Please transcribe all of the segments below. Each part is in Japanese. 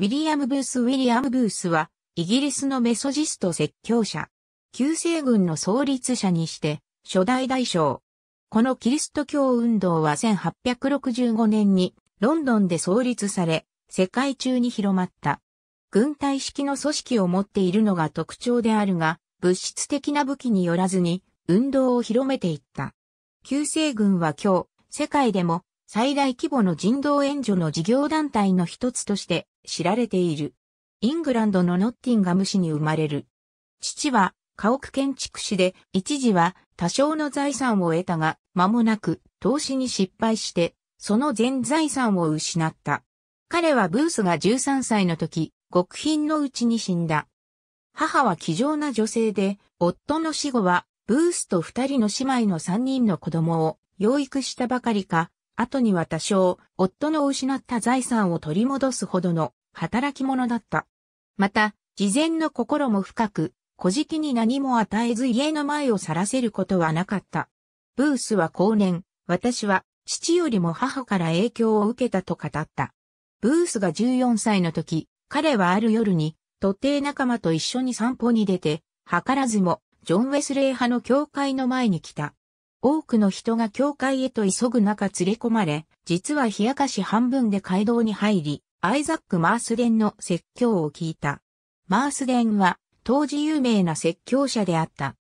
ウィリアム・ブース・ウィリアム・ブースは、イギリスのメソジスト説教者、救世軍の創立者にして、初代大将。このキリスト教運動は1865年にロンドンで創立され、世界中に広まった。軍隊式の組織を持っているのが特徴であるが、物質的な武器によらずに、運動を広めていった。救世軍は今日、世界でも最大規模の人道援助の事業団体の一つとして知られている。イングランドのノッティンガム市に生まれる。父は家屋建築士で、一時は多少の財産を得たが、間もなく投資に失敗して、その全財産を失った。彼はブースが13歳の時、極貧のうちに死んだ。母は気丈な女性で、夫の死後は、ブースと二人の姉妹の三人の子供を養育したばかりか、後には多少、夫の失った財産を取り戻すほどの働き者だった。また、事前の心も深く、小じに何も与えず家の前を去らせることはなかった。ブースは後年、私は父よりも母から影響を受けたと語った。ブースが14歳の時、彼はある夜に、徒弟仲間と一緒に散歩に出て、図らずも、ジョン・ウェスレイ派の教会の前に来た。多くの人が教会へと急ぐ中連れ込まれ、実は冷やかし半分で街道に入り、アイザック・マースデンの説教を聞いた。マースデンは当時有名な説教者であった。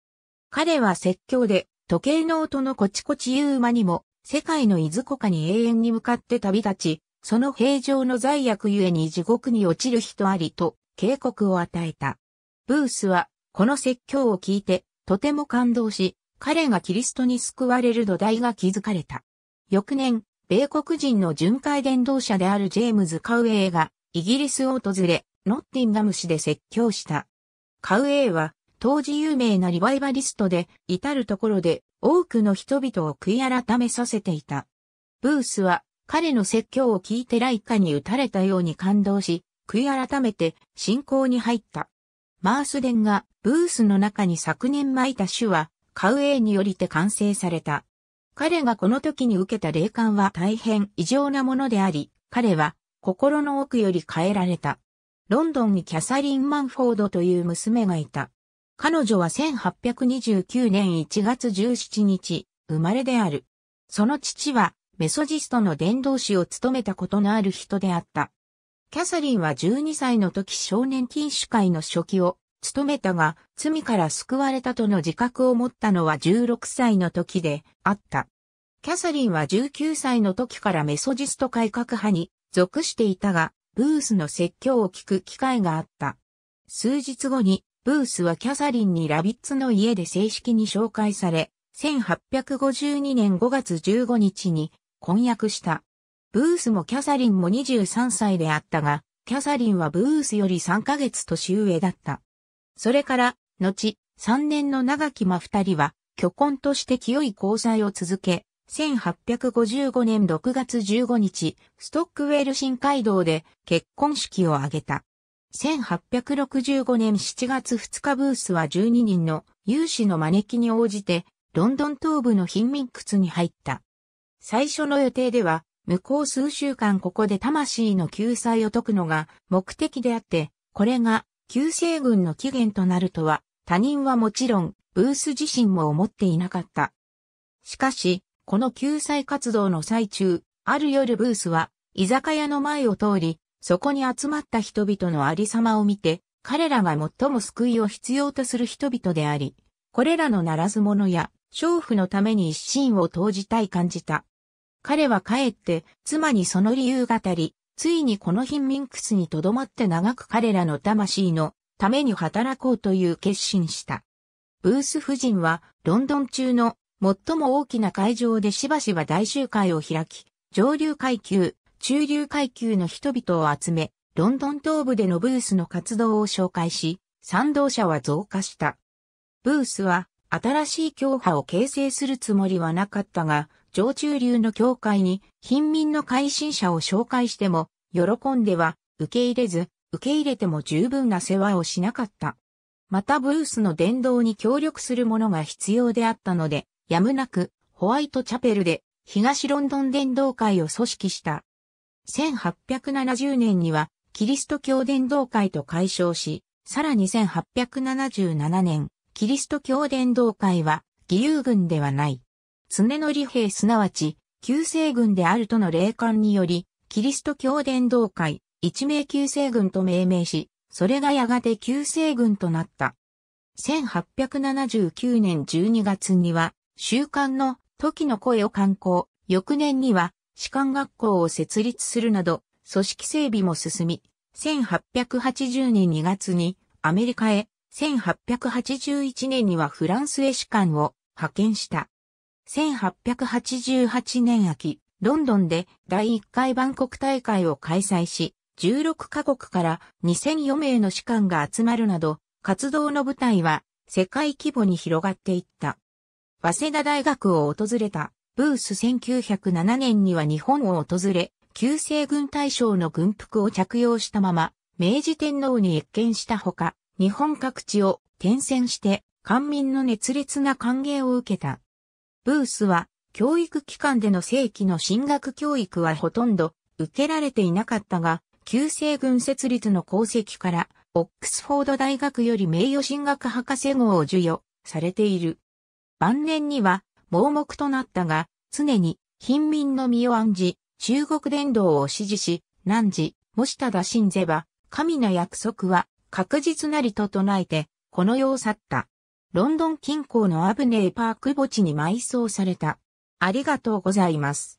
彼は説教で時計の音のコチコチ言う間にも世界のいずこかに永遠に向かって旅立ち、その平常の罪悪ゆえに地獄に落ちる人ありと警告を与えた。ブースはこの説教を聞いてとても感動し、彼がキリストに救われる土台が築かれた。翌年、米国人の巡回伝道者であるジェームズ・カウエイがイギリスを訪れ、ノッティンガム市で説教した。カウエイは当時有名なリバイバリストで、至るところで多くの人々を悔い改めさせていた。ブースは彼の説教を聞いてライカに打たれたように感動し、悔い改めて信仰に入った。マースデンがブースの中に昨年巻いた種はカウエイによりて完成された。彼がこの時に受けた霊感は大変異常なものであり、彼は心の奥より変えられた。ロンドンにキャサリン・マンフォードという娘がいた。彼女は1829年1月17日、生まれである。その父はメソジストの伝道師を務めたことのある人であった。キャサリンは12歳の時少年禁酒会の初期を務めたが、罪から救われたとの自覚を持ったのは16歳の時であった。キャサリンは19歳の時からメソジスト改革派に属していたが、ブースの説教を聞く機会があった。数日後に、ブースはキャサリンにラビッツの家で正式に紹介され、1852年5月15日に婚約した。ブースもキャサリンも23歳であったが、キャサリンはブースより3ヶ月年上だった。それから、後、三年の長木間二人は、巨婚として清い交際を続け、1855年6月15日、ストックウェル新街道で結婚式を挙げた。1865年7月2日ブースは12人の有志の招きに応じて、ロンドン東部の貧民屈に入った。最初の予定では、向こう数週間ここで魂の救済を解くのが目的であって、これが救世軍の起源となるとは、他人はもちろん、ブース自身も思っていなかった。しかし、この救済活動の最中、ある夜ブースは、居酒屋の前を通り、そこに集まった人々のありさまを見て、彼らが最も救いを必要とする人々であり、これらのならず者や、娼婦のために一心を投じたい感じた。彼は帰って、妻にその理由語り、ついにこの貧民スに留まって長く彼らの魂のために働こうという決心した。ブース夫人はロンドン中の最も大きな会場でしばしば大集会を開き、上流階級、中流階級の人々を集め、ロンドン東部でのブースの活動を紹介し、賛同者は増加した。ブースは新しい教派を形成するつもりはなかったが、上中流の教会に貧民の改心者を紹介しても、喜んでは受け入れず、受け入れても十分な世話をしなかった。またブルースの伝道に協力する者が必要であったので、やむなくホワイトチャペルで東ロンドン伝道会を組織した。1870年にはキリスト教伝道会と解消し、さらに1877年、キリスト教伝道会は義勇軍ではない。常則兵すなわち、旧世軍であるとの霊感により、キリスト教伝道会、一名旧世軍と命名し、それがやがて旧世軍となった。1879年12月には、週刊の時の声を刊行、翌年には、士官学校を設立するなど、組織整備も進み、1880年2月にアメリカへ、1881年にはフランスへ士官を派遣した。1888年秋、ロンドンで第1回万国大会を開催し、16カ国から2004名の士官が集まるなど、活動の舞台は世界規模に広がっていった。早稲田大学を訪れたブース1907年には日本を訪れ、旧西軍大将の軍服を着用したまま、明治天皇に謁見したほか、日本各地を転戦して、官民の熱烈な歓迎を受けた。ブースは、教育機関での正規の進学教育はほとんど受けられていなかったが、旧西軍設立の功績から、オックスフォード大学より名誉進学博士号を授与されている。晩年には盲目となったが、常に貧民の身を案じ、中国伝道を支持し、何時、もしただ信ぜば、神の約束は確実なりと唱えて、この世を去った。ロンドン近郊のアブネーパーク墓地に埋葬された。ありがとうございます。